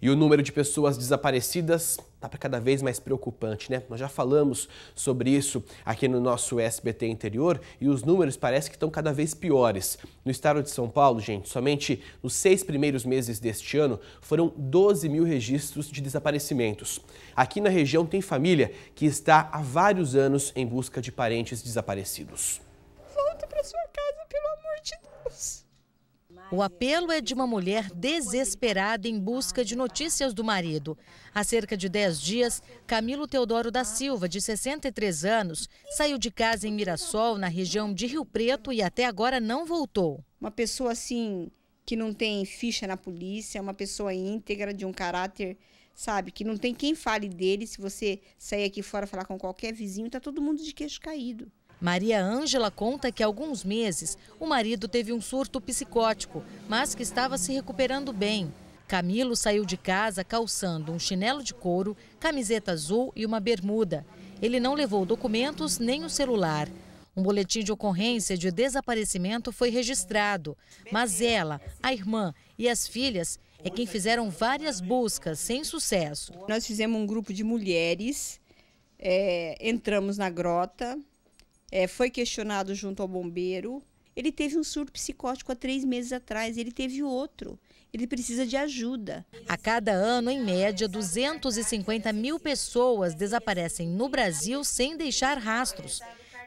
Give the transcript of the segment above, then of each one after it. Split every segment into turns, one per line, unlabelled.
E o número de pessoas desaparecidas está cada vez mais preocupante, né? Nós já falamos sobre isso aqui no nosso SBT interior e os números parecem que estão cada vez piores. No estado de São Paulo, gente, somente nos seis primeiros meses deste ano foram 12 mil registros de desaparecimentos. Aqui na região tem família que está há vários anos em busca de parentes desaparecidos. O apelo é de uma mulher desesperada em busca
de notícias do marido. Há cerca de 10 dias, Camilo Teodoro da Silva, de 63 anos, saiu de casa em Mirassol, na região de Rio Preto, e até agora não voltou. Uma pessoa assim, que não tem ficha na polícia, uma pessoa íntegra, de um caráter, sabe, que não tem quem fale dele. Se você sair aqui fora falar com qualquer vizinho, tá todo mundo de queixo caído. Maria Ângela conta que há alguns meses o marido teve um surto psicótico, mas que estava se recuperando bem. Camilo saiu de casa calçando um chinelo de couro, camiseta azul e uma bermuda. Ele não levou documentos nem o celular. Um boletim de ocorrência de desaparecimento foi registrado, mas ela, a irmã e as filhas é quem fizeram várias buscas sem sucesso. Nós fizemos um grupo de mulheres, é, entramos na grota, é, foi questionado junto ao bombeiro. Ele teve um surto psicótico há três meses atrás, ele teve outro. Ele precisa de ajuda. A cada ano, em média, 250 mil pessoas desaparecem no Brasil sem deixar rastros.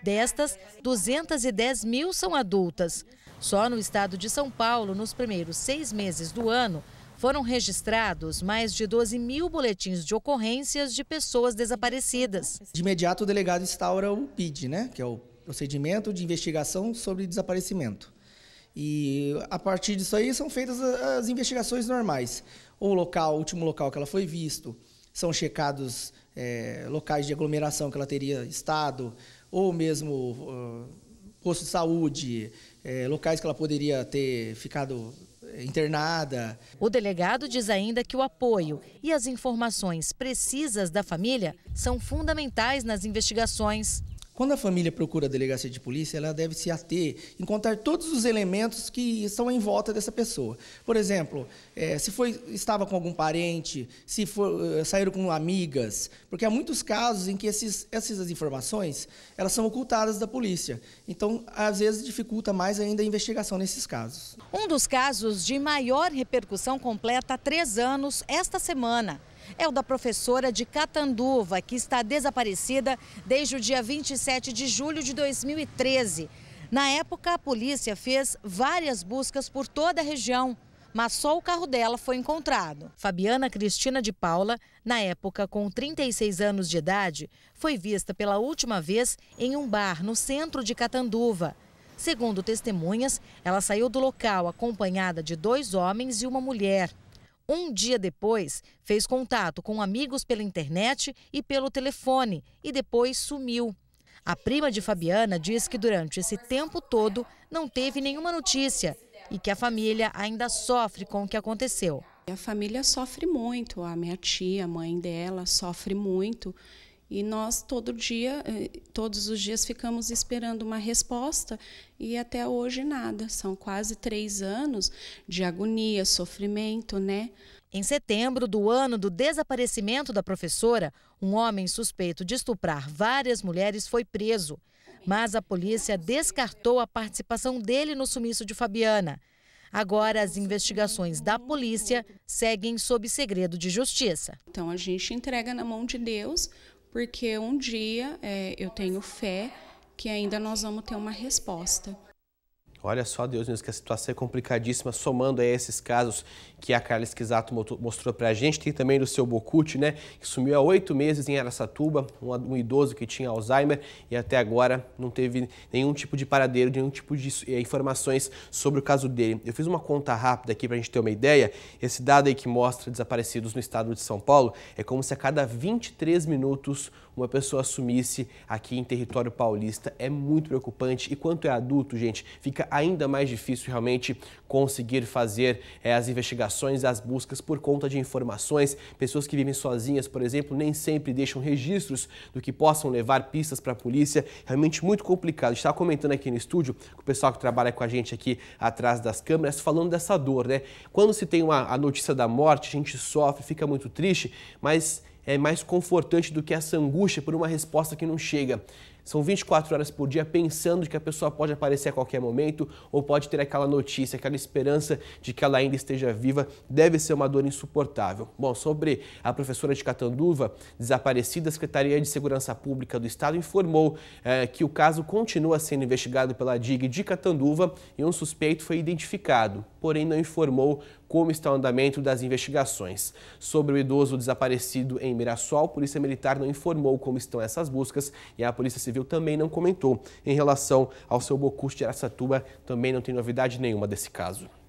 Destas, 210 mil são adultas. Só no estado de São Paulo, nos primeiros seis meses do ano, foram registrados mais de 12 mil boletins de ocorrências de pessoas desaparecidas.
De imediato, o delegado instaura o PID, né, que é o Procedimento de Investigação sobre Desaparecimento. E a partir disso aí são feitas as investigações normais. O local, o último local que ela foi visto, são checados é, locais de aglomeração que ela teria estado, ou mesmo uh, posto de saúde, é, locais que ela poderia ter ficado internada.
O delegado diz ainda que o apoio e as informações precisas da família são fundamentais nas
investigações. Quando a família procura a delegacia de polícia, ela deve se ater, encontrar todos os elementos que estão em volta dessa pessoa. Por exemplo, é, se foi, estava com algum parente, se for, eh, saíram com amigas, porque há muitos casos em que esses, essas informações elas são ocultadas da polícia. Então, às vezes, dificulta mais ainda a investigação nesses casos.
Um dos casos de maior repercussão completa há três anos esta semana é o da professora de Catanduva, que está desaparecida desde o dia 27 de julho de 2013. Na época, a polícia fez várias buscas por toda a região, mas só o carro dela foi encontrado. Fabiana Cristina de Paula, na época com 36 anos de idade, foi vista pela última vez em um bar no centro de Catanduva. Segundo testemunhas, ela saiu do local acompanhada de dois homens e uma mulher. Um dia depois, fez contato com amigos pela internet e pelo telefone e depois sumiu. A prima de Fabiana diz que durante esse tempo todo não teve nenhuma notícia e que a família ainda sofre com o que aconteceu. A família sofre muito, a minha tia, a mãe dela, sofre muito. E nós todo dia, eh, todos os dias ficamos esperando uma resposta e até hoje nada. São quase três anos de agonia, sofrimento, né? Em setembro do ano do desaparecimento da professora, um homem suspeito de estuprar várias mulheres foi preso. Mas a polícia descartou a participação dele no sumiço de Fabiana. Agora, as investigações da polícia seguem sob segredo de justiça. Então, a gente entrega na mão de Deus porque um dia é, eu tenho fé que ainda nós vamos ter uma resposta.
Olha só, Deus mesmo, que a situação é complicadíssima, somando a esses casos que a Carla Esquisato mostrou para a gente. Tem também do seu Bocucci, né, que sumiu há oito meses em Aracatuba, um, idoso que tinha Alzheimer e até agora não teve nenhum tipo de paradeiro, nenhum tipo de eh, informações sobre o caso dele. Eu fiz uma conta rápida aqui para a gente ter uma ideia. Esse dado aí que mostra desaparecidos no estado de São Paulo é como se a cada 23 minutos uma pessoa sumisse aqui em território paulista. É muito preocupante e quanto é adulto, gente, fica ainda mais difícil realmente conseguir fazer é, as investigações, as buscas por conta de informações. Pessoas que vivem sozinhas, por exemplo, nem sempre deixam registros do que possam levar pistas para a polícia. Realmente muito complicado. Estava comentando aqui no estúdio com o pessoal que trabalha com a gente aqui atrás das câmeras, falando dessa dor, né? Quando se tem uma, a notícia da morte, a gente sofre, fica muito triste, mas é mais confortante do que essa angústia por uma resposta que não chega. São 24 horas por dia pensando que a pessoa pode aparecer a qualquer momento ou pode ter aquela notícia, aquela esperança de que ela ainda esteja viva. Deve ser uma dor insuportável. Bom, sobre a professora de Catanduva, desaparecida, a Secretaria de Segurança Pública do Estado informou eh, que o caso continua sendo investigado pela DIG de Catanduva e um suspeito foi identificado, porém não informou como está o andamento das investigações. Sobre o idoso desaparecido em Mirassol, a Polícia Militar não informou como estão essas buscas e a Polícia Civil Civil também não comentou. Em relação ao seu Bocuste Aracatuba, também não tem novidade nenhuma desse caso.